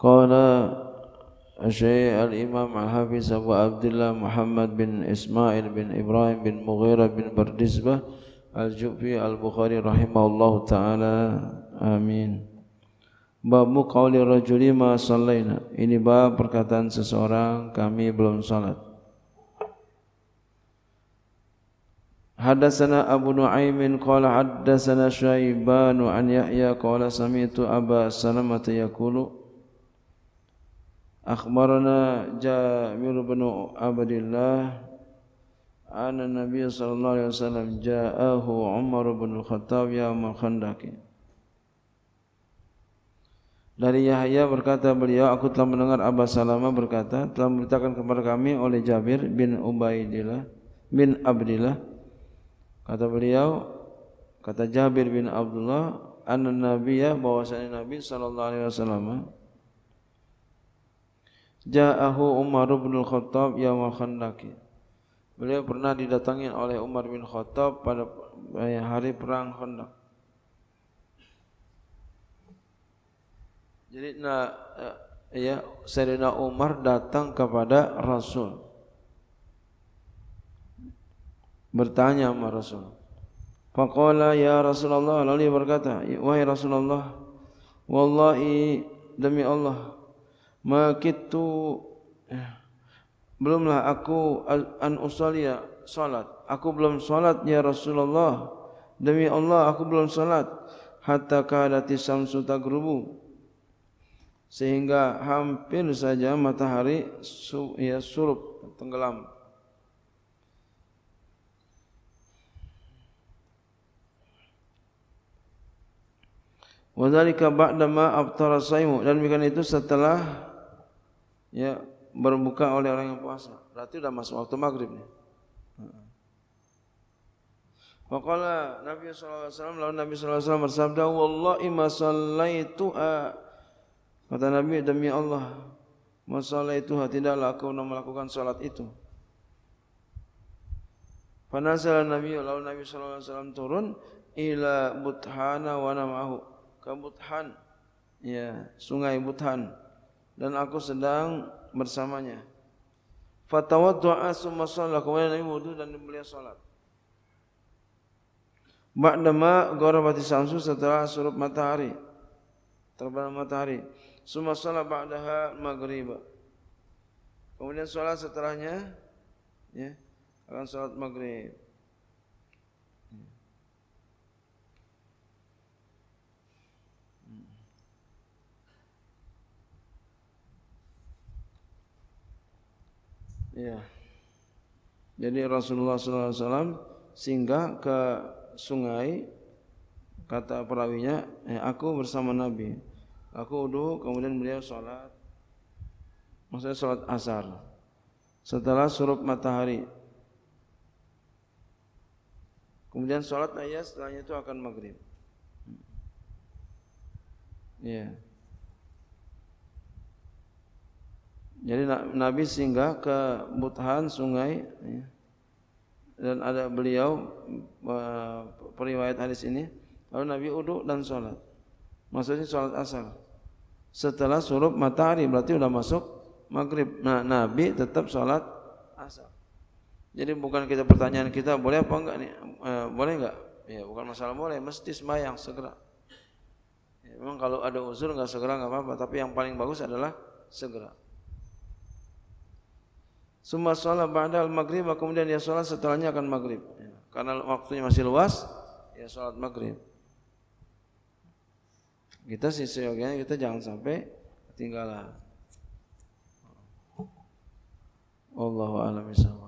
قال شيخ الإمام حافظ أبو عبد الله محمد بن إسماعيل بن إبراهيم بن مغيرة بن بردسبة الجوفي البخاري رحمه الله تعالى آمين باب قول الرجل ما صلينا ini باب perkataan seseorang kami belum salat حدثنا أبو نعيم قال حدثنا شيبان عن يحيى قال سمعت أبا سلمة يقول أخبرنا Jabir bin Abdullah. الله أن Sallallahu Alaihi Wasallam عليه Umar bin Khattab بن ya الخطاب Dari Yahya berkata beliau, aku telah mendengar Abu Salama berkata, telah memberitakan kepada kami oleh Jabir bin Ubaidillah bin Abdillah. Kata beliau, kata Jabir bin Abdullah, an Nabiyya bahwasanya Nabi sallallahu alaihi wasallam Ja'ahu Umar bin Khattab yawma Khandaq. Beliau pernah didatangi oleh Umar bin Khattab pada eh, hari perang Khandaq. Jadi na eh, ya Sayyidina Umar datang kepada Rasul. Bertanya sama Rasul. Faqala ya Rasulullah lalu dia berkata, "Wahai Rasulullah, wallahi demi Allah, makitu ya. belumlah aku an usalia salat aku belum salat ya Rasulullah demi Allah aku belum salat hatta kadati samsu tagrubu sehingga hampir saja matahari ya surup tenggelam Wadzalika ba'da ma aftara saimu dan bukan itu setelah ya berbuka oleh orang yang puasa. Berarti sudah masuk waktu maghrib nih. Hmm. Faqala Nabi sallallahu alaihi wasallam lalu Nabi sallallahu alaihi wasallam bersabda wallahi ma sallaitu kata Nabi demi Allah ma sallaitu tidaklah aku melakukan solat itu Panasalah Nabi lalu Nabi sallallahu alaihi wasallam turun ila buthana wa namahu ke buthan ya sungai buthan dan aku sedang bersamanya. Fatwa doa summa sholat. Lah, kemudian Nabi wudhu dan beliau sholat. Ba'dama gharabati samsu setelah surup matahari. Terbenam matahari. Summa sholat ba'daha maghriba. Kemudian solat setelahnya. Ya, akan solat maghrib. Ya. Jadi Rasulullah sallallahu alaihi wasallam singgah ke sungai kata perawinya, eh, aku bersama Nabi. Aku wudu kemudian beliau sholat, maksudnya sholat asar. Setelah surup matahari. Kemudian sholat ayat setelahnya itu akan maghrib. Ya. Yeah. Jadi Nabi singgah ke Buthan sungai ya. dan ada beliau periwayat hadis ini. Lalu Nabi uduk dan sholat. Maksudnya sholat asal. Setelah surup matahari berarti sudah masuk maghrib. Nah, Nabi tetap sholat asal. Jadi bukan kita pertanyaan kita boleh apa enggak ni Eh, boleh enggak? Ya, bukan masalah boleh, mesti sembahyang segera. Ya, memang kalau ada uzur enggak segera enggak apa-apa, tapi yang paling bagus adalah segera. Suma sholat ba'dal maghrib kemudian dia sholat setelahnya akan maghrib. Karena waktunya masih luas, ya sholat maghrib. Kita sih seyogianya kita jangan sampai ketinggalan. Allahu a'lam